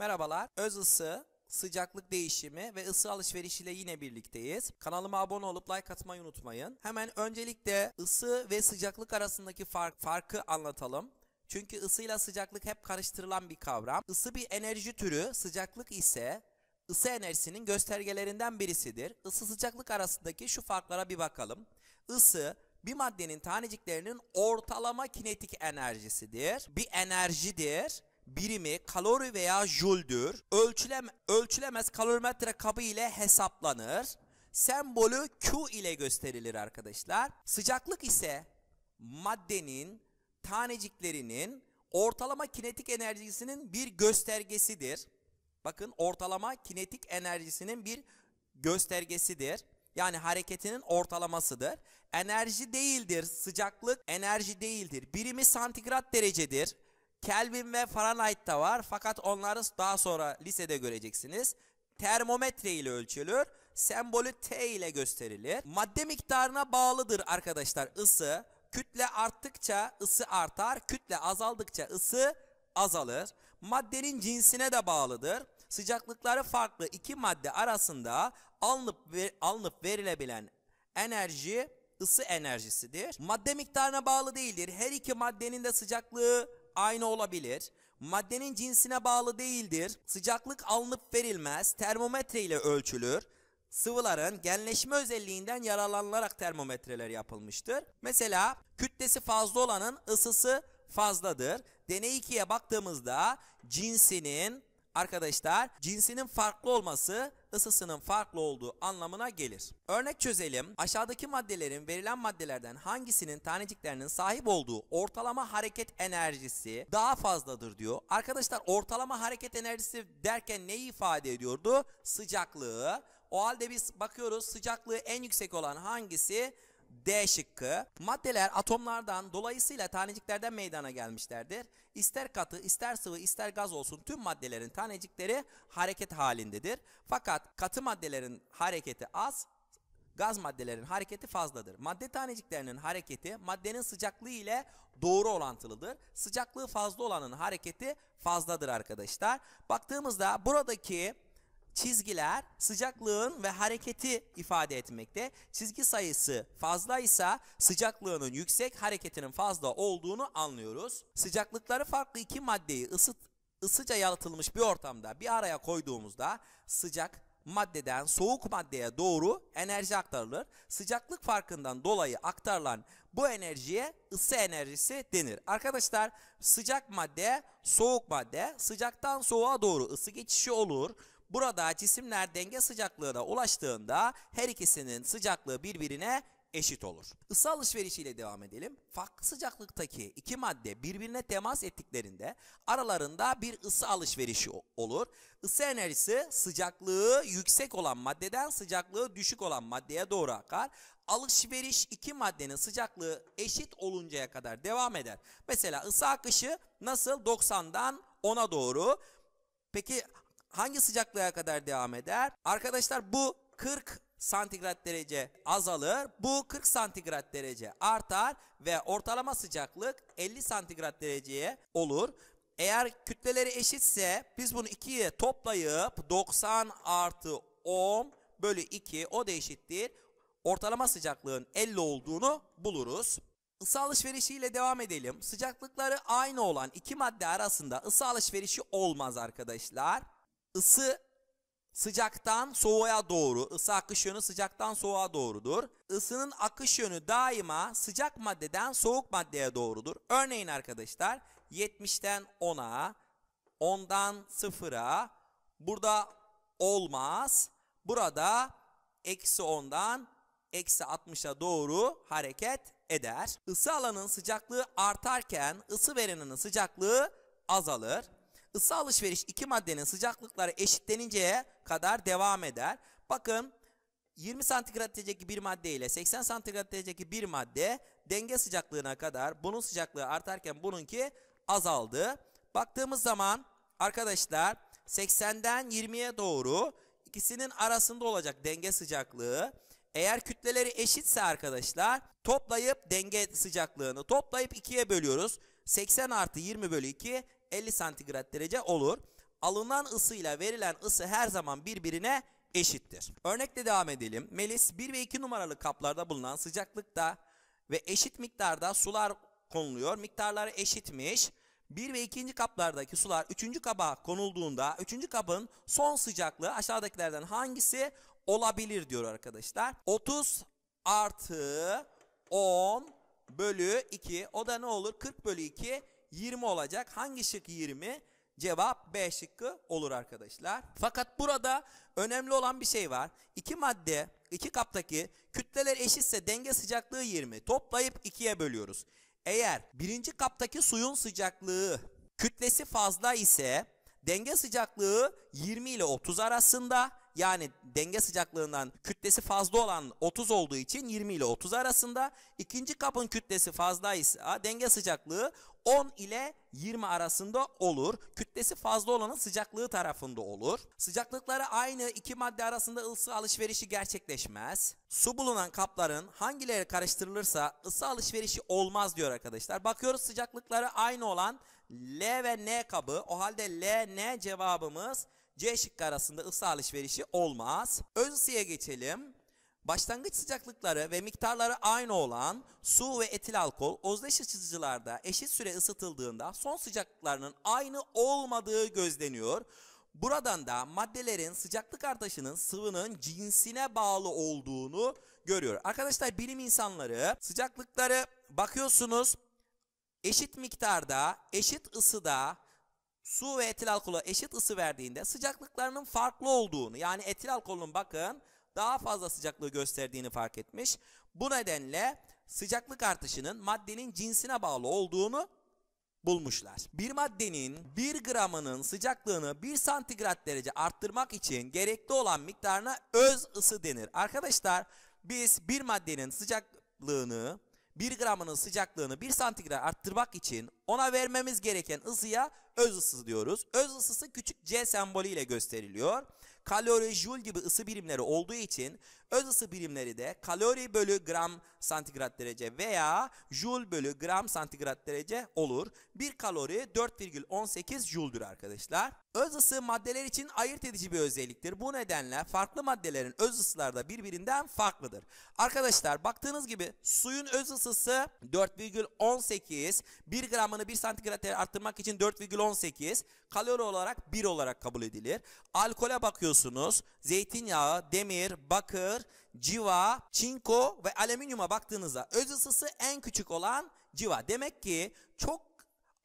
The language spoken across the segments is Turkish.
Merhabalar, öz ısı, sıcaklık değişimi ve ısı alışverişiyle yine birlikteyiz. Kanalıma abone olup like atmayı unutmayın. Hemen öncelikle ısı ve sıcaklık arasındaki fark, farkı anlatalım. Çünkü ısıyla sıcaklık hep karıştırılan bir kavram. Isı bir enerji türü, sıcaklık ise ısı enerjisinin göstergelerinden birisidir. Isı sıcaklık arasındaki şu farklara bir bakalım. Isı bir maddenin taneciklerinin ortalama kinetik enerjisidir. Bir enerjidir birimi kalori veya jüldür. Ölçülem ölçülemez kalorimetre kabı ile hesaplanır. Sembolü Q ile gösterilir arkadaşlar. Sıcaklık ise maddenin taneciklerinin ortalama kinetik enerjisinin bir göstergesidir. Bakın ortalama kinetik enerjisinin bir göstergesidir. Yani hareketinin ortalamasıdır. Enerji değildir. Sıcaklık enerji değildir. Birimi santigrat derecedir. Kelvin ve Fahrenheit da var fakat onları daha sonra lisede göreceksiniz. Termometre ile ölçülür. Sembolü T ile gösterilir. Madde miktarına bağlıdır arkadaşlar ısı. Kütle arttıkça ısı artar. Kütle azaldıkça ısı azalır. Maddenin cinsine de bağlıdır. Sıcaklıkları farklı iki madde arasında alınıp, ver, alınıp verilebilen enerji ısı enerjisidir. Madde miktarına bağlı değildir. Her iki maddenin de sıcaklığı aynı olabilir. Maddenin cinsine bağlı değildir. Sıcaklık alınıp verilmez. Termometre ile ölçülür. Sıvıların genleşme özelliğinden yararlanılarak termometreler yapılmıştır. Mesela kütlesi fazla olanın ısısı fazladır. Deney 2'ye baktığımızda cinsinin arkadaşlar cinsinin farklı olması ısısının farklı olduğu anlamına gelir. Örnek çözelim. Aşağıdaki maddelerin verilen maddelerden hangisinin taneciklerinin sahip olduğu ortalama hareket enerjisi daha fazladır diyor. Arkadaşlar ortalama hareket enerjisi derken neyi ifade ediyordu? Sıcaklığı. O halde biz bakıyoruz sıcaklığı en yüksek olan hangisi? D şıkkı. Maddeler atomlardan dolayısıyla taneciklerden meydana gelmişlerdir. İster katı, ister sıvı, ister gaz olsun tüm maddelerin tanecikleri hareket halindedir. Fakat katı maddelerin hareketi az, gaz maddelerin hareketi fazladır. Madde taneciklerinin hareketi maddenin sıcaklığı ile doğru olantılıdır. Sıcaklığı fazla olanın hareketi fazladır arkadaşlar. Baktığımızda buradaki çizgiler sıcaklığın ve hareketi ifade etmekte. Çizgi sayısı fazla ise sıcaklığının yüksek, hareketinin fazla olduğunu anlıyoruz. Sıcaklıkları farklı iki maddeyi ısıt, ısıca yalıtılmış bir ortamda bir araya koyduğumuzda sıcak maddeden soğuk maddeye doğru enerji aktarılır. Sıcaklık farkından dolayı aktarılan bu enerjiye ısı enerjisi denir. Arkadaşlar sıcak madde, soğuk madde sıcaktan soğuğa doğru ısı geçişi olur. Burada cisimler denge sıcaklığına ulaştığında her ikisinin sıcaklığı birbirine eşit olur. Isı alışverişiyle devam edelim. Farklı sıcaklıktaki iki madde birbirine temas ettiklerinde aralarında bir ısı alışverişi olur. Isı enerjisi sıcaklığı yüksek olan maddeden sıcaklığı düşük olan maddeye doğru akar. Alışveriş iki maddenin sıcaklığı eşit oluncaya kadar devam eder. Mesela ısı akışı nasıl 90'dan 10'a doğru. Peki hangi sıcaklığa kadar devam eder? Arkadaşlar bu 40 santigrat derece azalır. Bu 40 santigrat derece artar ve ortalama sıcaklık 50 santigrat dereceye olur. Eğer kütleleri eşitse biz bunu 2'ye toplayıp 90 artı 10 bölü 2 o da eşittir. Ortalama sıcaklığın 50 olduğunu buluruz. Isı alışverişiyle devam edelim. Sıcaklıkları aynı olan iki madde arasında ısı alışverişi olmaz arkadaşlar ısı sıcaktan soğuğa doğru, ısı akış yönü sıcaktan soğuğa doğrudur. Isının akış yönü daima sıcak maddeden soğuk maddeye doğrudur. Örneğin arkadaşlar 70'ten 10'a, 10'dan 0'a burada olmaz. Burada eksi 10'dan eksi 60'a doğru hareket eder. Isı alanın sıcaklığı artarken ısı vereninin sıcaklığı azalır ısı alışveriş iki maddenin sıcaklıkları eşitleninceye kadar devam eder. Bakın 20 santigrat dereceki bir madde ile 80 santigrat dereceki bir madde denge sıcaklığına kadar bunun sıcaklığı artarken bununki azaldı. Baktığımız zaman arkadaşlar 80'den 20'ye doğru ikisinin arasında olacak denge sıcaklığı. Eğer kütleleri eşitse arkadaşlar toplayıp denge sıcaklığını toplayıp 2'ye bölüyoruz. 80 artı 20 bölü 2 50 santigrat derece olur. Alınan ısıyla verilen ısı her zaman birbirine eşittir. Örnekle devam edelim. Melis 1 ve 2 numaralı kaplarda bulunan sıcaklıkta ve eşit miktarda sular konuluyor. Miktarları eşitmiş. 1 ve 2. kaplardaki sular 3. kaba konulduğunda 3. kabın son sıcaklığı aşağıdakilerden hangisi olabilir diyor arkadaşlar. 30 artı 10 bölü 2 o da ne olur? 40 bölü 2 20 olacak. Hangi şık 20? Cevap B şıkkı olur arkadaşlar. Fakat burada önemli olan bir şey var. İki madde, iki kaptaki kütleler eşitse denge sıcaklığı 20. Toplayıp 2'ye bölüyoruz. Eğer birinci kaptaki suyun sıcaklığı kütlesi fazla ise denge sıcaklığı 20 ile 30 arasında yani denge sıcaklığından kütlesi fazla olan 30 olduğu için 20 ile 30 arasında. ikinci kapın kütlesi fazlaysa denge sıcaklığı 10 ile 20 arasında olur. Kütlesi fazla olanın sıcaklığı tarafında olur. Sıcaklıkları aynı iki madde arasında ısı alışverişi gerçekleşmez. Su bulunan kapların hangileri karıştırılırsa ısı alışverişi olmaz diyor arkadaşlar. Bakıyoruz sıcaklıkları aynı olan L ve N kabı. O halde L, N cevabımız C şıkkı arasında ısı alışverişi olmaz. Öz ısıya geçelim. Başlangıç sıcaklıkları ve miktarları aynı olan su ve etil alkol özdeş ısıtıcılarda eşit süre ısıtıldığında son sıcaklıklarının aynı olmadığı gözleniyor. Buradan da maddelerin sıcaklık artışının sıvının cinsine bağlı olduğunu görüyor. Arkadaşlar bilim insanları sıcaklıkları bakıyorsunuz eşit miktarda, eşit ısıda su ve etil alkola eşit ısı verdiğinde sıcaklıklarının farklı olduğunu yani etil alkolün bakın daha fazla sıcaklığı gösterdiğini fark etmiş. Bu nedenle sıcaklık artışının maddenin cinsine bağlı olduğunu bulmuşlar. Bir maddenin 1 gramının sıcaklığını 1 santigrat derece arttırmak için gerekli olan miktarına öz ısı denir. Arkadaşlar biz bir maddenin sıcaklığını 1 gramının sıcaklığını 1 santigrat arttırmak için ona vermemiz gereken ısıya öz ısı diyoruz. Öz ısısı küçük c sembolü ile gösteriliyor. Kalori, jul gibi ısı birimleri olduğu için öz ısı birimleri de kalori bölü gram santigrat derece veya jul bölü gram santigrat derece olur. 1 kalori 4,18 juldür arkadaşlar. Öz ısı maddeler için ayırt edici bir özelliktir. Bu nedenle farklı maddelerin öz ısıları da birbirinden farklıdır. Arkadaşlar baktığınız gibi suyun öz ısısı 4,18. 1 gramını 1 santigrat arttırmak için 4,18. Kalori olarak 1 olarak kabul edilir. Alkole bakıyorsunuz. Zeytinyağı, demir, bakır, civa, çinko ve alüminyuma baktığınızda öz ısısı en küçük olan civa. Demek ki çok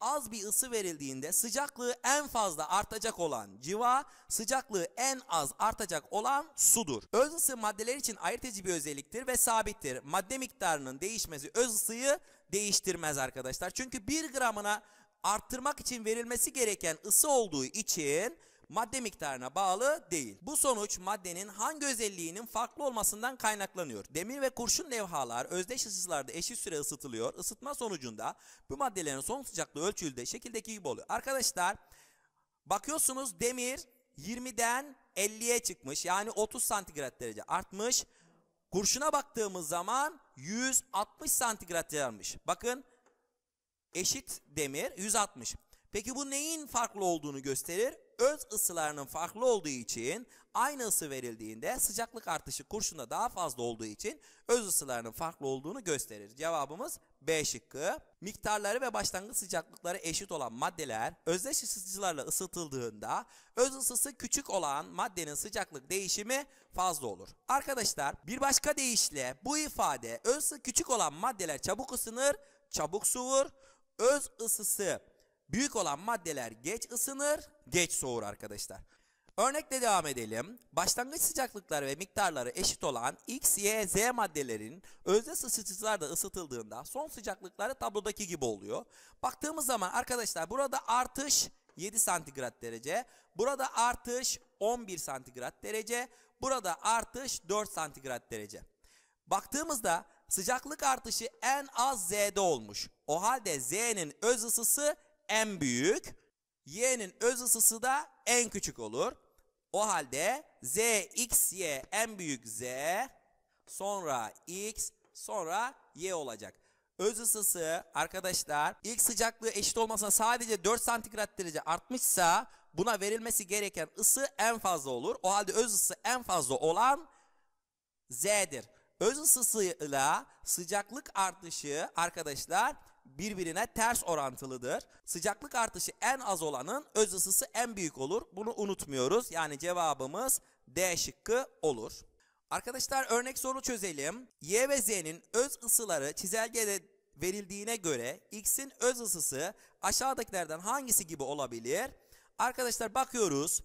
az bir ısı verildiğinde sıcaklığı en fazla artacak olan civa, sıcaklığı en az artacak olan sudur. Öz ısı maddeler için ayırt bir özelliktir ve sabittir. Madde miktarının değişmesi öz ısıyı değiştirmez arkadaşlar. Çünkü 1 gramına arttırmak için verilmesi gereken ısı olduğu için madde miktarına bağlı değil. Bu sonuç maddenin hangi özelliğinin farklı olmasından kaynaklanıyor. Demir ve kurşun levhalar özdeş ısılarda eşit süre ısıtılıyor. Isıtma sonucunda bu maddelerin son sıcaklığı ölçüldüğü şekildeki gibi oluyor. Arkadaşlar bakıyorsunuz demir 20'den 50'ye çıkmış. Yani 30 santigrat derece artmış. Kurşuna baktığımız zaman 160 santigrat yarmış. Bakın eşit demir 160. Peki bu neyin farklı olduğunu gösterir? öz ısılarının farklı olduğu için aynı ısı verildiğinde sıcaklık artışı kurşunda daha fazla olduğu için öz ısılarının farklı olduğunu gösterir. Cevabımız B şıkkı. Miktarları ve başlangıç sıcaklıkları eşit olan maddeler özdeş ısıtıcılarla ısıtıldığında öz ısısı küçük olan maddenin sıcaklık değişimi fazla olur. Arkadaşlar bir başka deyişle bu ifade öz ısı küçük olan maddeler çabuk ısınır, çabuk soğur. Öz ısısı Büyük olan maddeler geç ısınır, geç soğur arkadaşlar. Örnekle devam edelim. Başlangıç sıcaklıkları ve miktarları eşit olan X, Y, Z maddelerin özdeş ısıtıcılarda ısıtıldığında son sıcaklıkları tablodaki gibi oluyor. Baktığımız zaman arkadaşlar burada artış 7 santigrat derece, burada artış 11 santigrat derece, burada artış 4 santigrat derece. Baktığımızda sıcaklık artışı en az Z'de olmuş. O halde Z'nin öz ısısı en büyük, y'nin öz ısısı da en küçük olur. O halde z, x, y en büyük z, sonra x, sonra y olacak. Öz ısısı arkadaşlar ilk sıcaklığı eşit olmasa sadece 4 santigrat derece artmışsa buna verilmesi gereken ısı en fazla olur. O halde öz ısı en fazla olan z'dir. Öz ısısıyla sıcaklık artışı arkadaşlar birbirine ters orantılıdır. Sıcaklık artışı en az olanın öz ısısı en büyük olur. Bunu unutmuyoruz. Yani cevabımız D şıkkı olur. Arkadaşlar örnek soru çözelim. Y ve Z'nin öz ısıları çizelgede verildiğine göre X'in öz ısısı aşağıdakilerden hangisi gibi olabilir? Arkadaşlar bakıyoruz.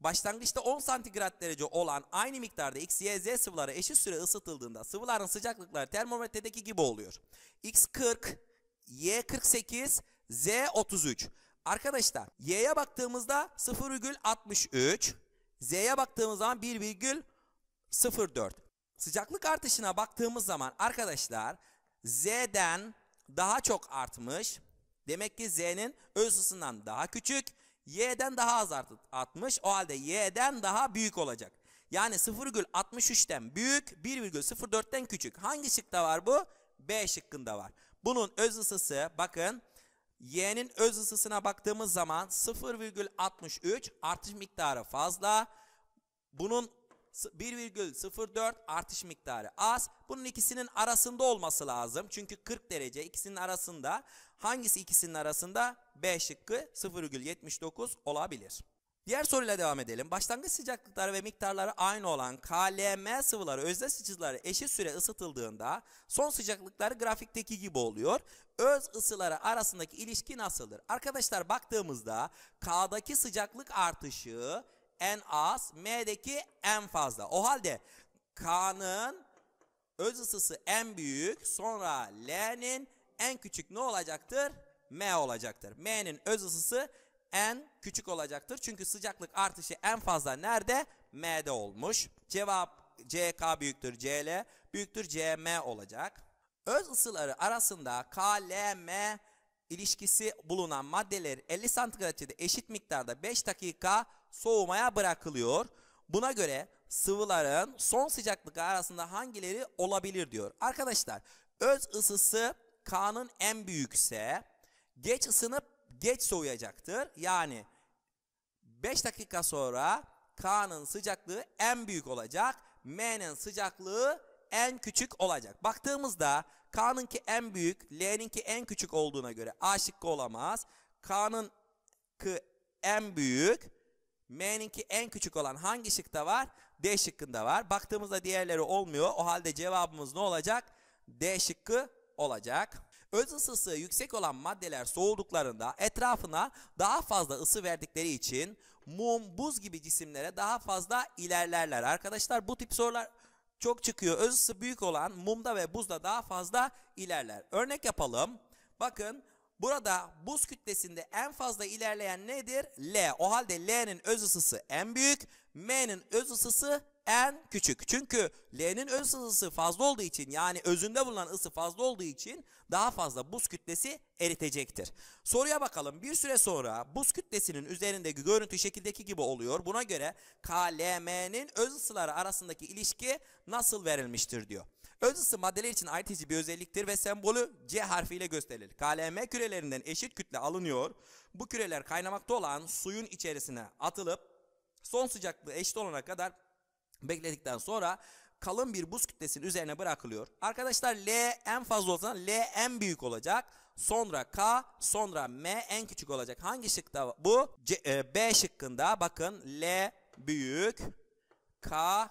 Başlangıçta 10 santigrat derece olan aynı miktarda X, Y, Z sıvıları eşit süre ısıtıldığında sıvıların sıcaklıkları termometredeki gibi oluyor. X 40, Y 48, Z 33. Arkadaşlar Y'ye baktığımızda 0,63. Z'ye baktığımız zaman 1,04. Sıcaklık artışına baktığımız zaman arkadaşlar Z'den daha çok artmış. Demek ki Z'nin öz ısından daha küçük. Y'den daha az artmış. O halde Y'den daha büyük olacak. Yani 0,63'ten büyük, 1,04'ten küçük. Hangi şıkta var bu? B şıkkında var. Bunun öz ısısı bakın Y'nin öz ısısına baktığımız zaman 0,63 artış miktarı fazla. Bunun 1,04 artış miktarı az. Bunun ikisinin arasında olması lazım. Çünkü 40 derece ikisinin arasında. Hangisi ikisinin arasında? B şıkkı 0,79 olabilir. Diğer soruyla devam edelim. Başlangıç sıcaklıkları ve miktarları aynı olan KLM sıvıları özdeş ısıları eşit süre ısıtıldığında son sıcaklıkları grafikteki gibi oluyor. Öz ısıları arasındaki ilişki nasıldır? Arkadaşlar baktığımızda K'daki sıcaklık artışı en az, M'deki en fazla. O halde K'nın öz ısısı en büyük, sonra L'nin en küçük ne olacaktır? M olacaktır. M'nin öz ısısı en küçük olacaktır. Çünkü sıcaklık artışı en fazla nerede? M'de olmuş. Cevap CK büyüktür CL büyüktür CM olacak. Öz ısıları arasında KLM ilişkisi bulunan maddeler 50 santigratçede eşit miktarda 5 dakika soğumaya bırakılıyor. Buna göre sıvıların son sıcaklık arasında hangileri olabilir diyor. Arkadaşlar öz ısısı K'nın en büyükse geç ısınıp geç soğuyacaktır. Yani 5 dakika sonra K'nın sıcaklığı en büyük olacak. M'nin sıcaklığı en küçük olacak. Baktığımızda ki en büyük, ki en küçük olduğuna göre A şıkkı olamaz. K'nın en büyük, ki en küçük olan hangi şıkta var? D şıkkında var. Baktığımızda diğerleri olmuyor. O halde cevabımız ne olacak? D şıkkı olacak. Öz ısısı yüksek olan maddeler soğuduklarında etrafına daha fazla ısı verdikleri için mum, buz gibi cisimlere daha fazla ilerlerler. Arkadaşlar bu tip sorular çok çıkıyor. Öz ısı büyük olan mumda ve buzda daha fazla ilerler. Örnek yapalım. Bakın burada buz kütlesinde en fazla ilerleyen nedir? L. O halde L'nin öz ısısı en büyük, M'nin öz ısısı en küçük. Çünkü L'nin öz ısısı fazla olduğu için yani özünde bulunan ısı fazla olduğu için daha fazla buz kütlesi eritecektir. Soruya bakalım. Bir süre sonra buz kütlesinin üzerindeki görüntü şekildeki gibi oluyor. Buna göre KLM'nin öz ısıları arasındaki ilişki nasıl verilmiştir diyor. Öz ısı maddeler için ayrıtıcı bir özelliktir ve sembolü C harfiyle gösterilir. KLM kürelerinden eşit kütle alınıyor. Bu küreler kaynamakta olan suyun içerisine atılıp son sıcaklığı eşit olana kadar bekledikten sonra kalın bir buz kütlesinin üzerine bırakılıyor. Arkadaşlar L en fazla olsa L en büyük olacak. Sonra K, sonra M en küçük olacak. Hangi şıkta bu? C, e, B şıkkında bakın L büyük K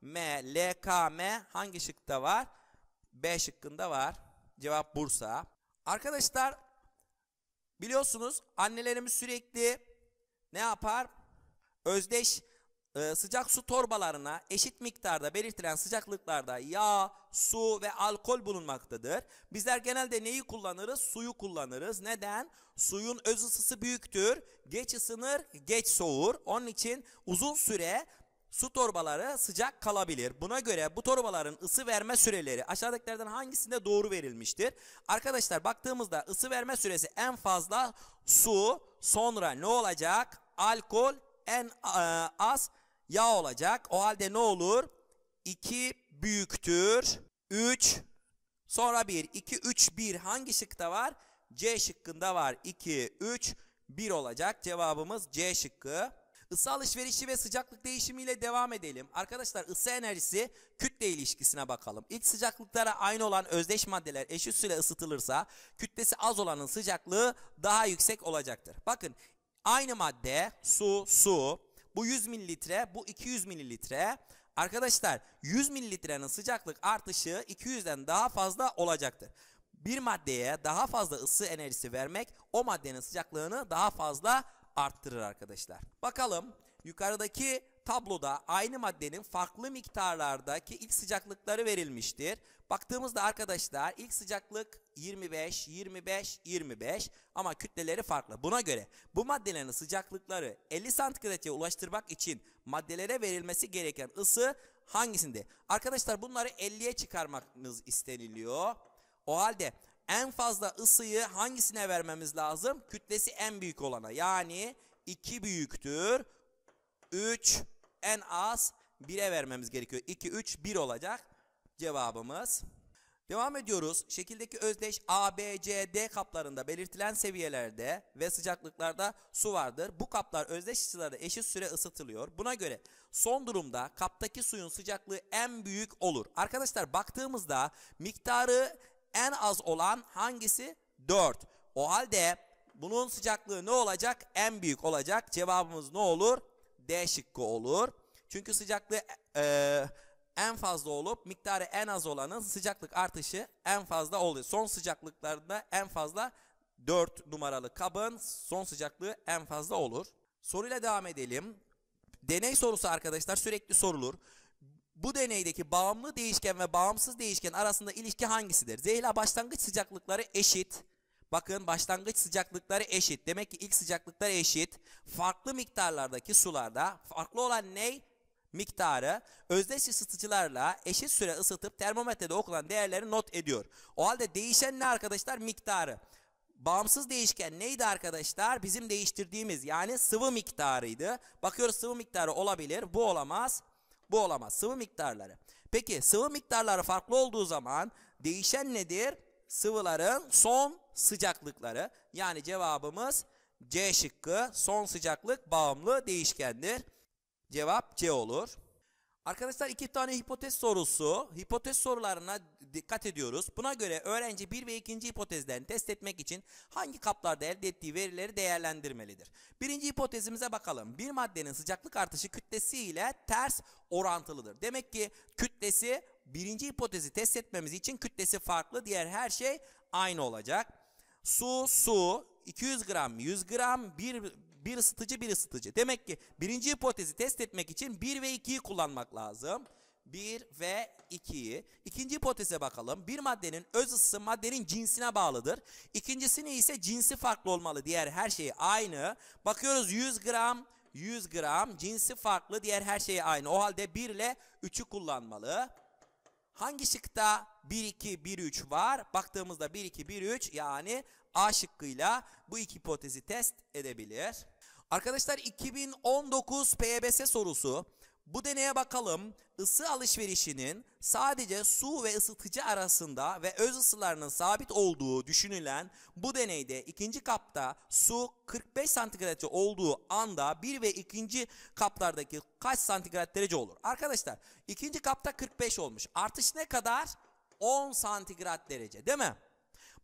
M L K M hangi şıkta var? B şıkkında var. Cevap Bursa. Arkadaşlar biliyorsunuz annelerimiz sürekli ne yapar? Özdeş ee, sıcak su torbalarına eşit miktarda belirtilen sıcaklıklarda yağ, su ve alkol bulunmaktadır. Bizler genelde neyi kullanırız? Suyu kullanırız. Neden? Suyun öz ısısı büyüktür. Geç ısınır, geç soğur. Onun için uzun süre su torbaları sıcak kalabilir. Buna göre bu torbaların ısı verme süreleri aşağıdakilerden hangisinde doğru verilmiştir? Arkadaşlar baktığımızda ısı verme süresi en fazla su, sonra ne olacak? Alkol en e, az ya olacak. O halde ne olur? 2 büyüktür 3 sonra 1 2 3 1 hangi şıkta var? C şıkkında var. 2 3 1 olacak. Cevabımız C şıkkı. Isı alışverişi ve sıcaklık değişimiyle devam edelim. Arkadaşlar ısı enerjisi kütle ilişkisine bakalım. İlk sıcaklıklara aynı olan özdeş maddeler eşit süre ısıtılırsa kütlesi az olanın sıcaklığı daha yüksek olacaktır. Bakın aynı madde su su bu 100 mililitre, bu 200 mililitre. Arkadaşlar 100 mililitrenin sıcaklık artışı 200'den daha fazla olacaktır. Bir maddeye daha fazla ısı enerjisi vermek o maddenin sıcaklığını daha fazla arttırır arkadaşlar. Bakalım yukarıdaki tabloda aynı maddenin farklı miktarlardaki ilk sıcaklıkları verilmiştir. Baktığımızda arkadaşlar ilk sıcaklık 25, 25, 25 ama kütleleri farklı. Buna göre bu maddelerin sıcaklıkları 50 santigrate ulaştırmak için maddelere verilmesi gereken ısı hangisinde? Arkadaşlar bunları 50'ye çıkarmanız isteniliyor. O halde en fazla ısıyı hangisine vermemiz lazım? Kütlesi en büyük olana yani 2 büyüktür 3 en az 1'e vermemiz gerekiyor. 2, 3, 1 olacak cevabımız. Devam ediyoruz. Şekildeki özdeş A, B, C, D kaplarında belirtilen seviyelerde ve sıcaklıklarda su vardır. Bu kaplar özdeş ısılarda eşit süre ısıtılıyor. Buna göre son durumda kaptaki suyun sıcaklığı en büyük olur. Arkadaşlar baktığımızda miktarı en az olan hangisi? 4. O halde bunun sıcaklığı ne olacak? En büyük olacak. Cevabımız ne olur? D şıkkı olur. Çünkü sıcaklığı e, e, en fazla olup miktarı en az olanın sıcaklık artışı en fazla oluyor. Son sıcaklıklarda en fazla 4 numaralı kabın son sıcaklığı en fazla olur. Soruyla devam edelim. Deney sorusu arkadaşlar sürekli sorulur. Bu deneydeki bağımlı değişken ve bağımsız değişken arasında ilişki hangisidir? Zehra başlangıç sıcaklıkları eşit. Bakın başlangıç sıcaklıkları eşit. Demek ki ilk sıcaklıklar eşit. Farklı miktarlardaki sularda farklı olan ne? miktarı özdeş ısıtıcılarla eşit süre ısıtıp termometrede okulan değerleri not ediyor. O halde değişen ne arkadaşlar? Miktarı. Bağımsız değişken neydi arkadaşlar? Bizim değiştirdiğimiz yani sıvı miktarıydı. Bakıyoruz sıvı miktarı olabilir. Bu olamaz. Bu olamaz. Sıvı miktarları. Peki sıvı miktarları farklı olduğu zaman değişen nedir? sıvıların son sıcaklıkları. Yani cevabımız C şıkkı son sıcaklık bağımlı değişkendir. Cevap C olur. Arkadaşlar iki tane hipotez sorusu. Hipotez sorularına dikkat ediyoruz. Buna göre öğrenci bir ve ikinci hipotezden test etmek için hangi kaplarda elde ettiği verileri değerlendirmelidir. Birinci hipotezimize bakalım. Bir maddenin sıcaklık artışı kütlesi ile ters orantılıdır. Demek ki kütlesi birinci hipotezi test etmemiz için kütlesi farklı diğer her şey aynı olacak. Su, su 200 gram, 100 gram, bir, bir ısıtıcı, bir ısıtıcı. Demek ki birinci hipotezi test etmek için 1 ve 2'yi kullanmak lazım. 1 ve 2'yi. İkinci hipoteze bakalım. Bir maddenin öz ısısı maddenin cinsine bağlıdır. İkincisini ise cinsi farklı olmalı. Diğer her şey aynı. Bakıyoruz 100 gram 100 gram cinsi farklı diğer her şey aynı. O halde 1 ile 3'ü kullanmalı. Hangi şıkta 1 2 1 3 var? Baktığımızda 1 2 1 3 yani A şıkkıyla bu iki hipotezi test edebilir. Arkadaşlar 2019 PYBS sorusu bu deneye bakalım Isı alışverişinin sadece su ve ısıtıcı arasında ve öz ısılarının sabit olduğu düşünülen bu deneyde ikinci kapta su 45 santigrat olduğu anda bir ve ikinci kaplardaki kaç santigrat derece olur? Arkadaşlar ikinci kapta 45 olmuş. Artış ne kadar? 10 santigrat derece değil mi?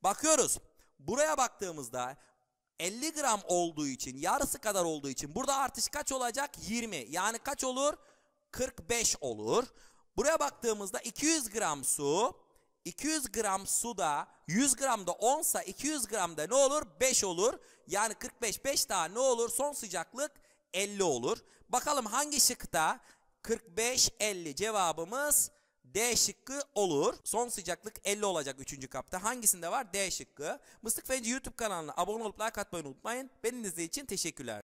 Bakıyoruz. Buraya baktığımızda 50 gram olduğu için yarısı kadar olduğu için burada artış kaç olacak? 20. Yani kaç olur? 20. 45 olur. Buraya baktığımızda 200 gram su, 200 gram su da 100 gramda 10 sa 200 gramda ne olur? 5 olur. Yani 45 5 daha ne olur? Son sıcaklık 50 olur. Bakalım hangi şıkta 45 50 cevabımız D şıkkı olur. Son sıcaklık 50 olacak 3. kapta. Hangisinde var? D şıkkı. Mıstık Fenci YouTube kanalına abone olup like atmayı unutmayın. Benim için teşekkürler.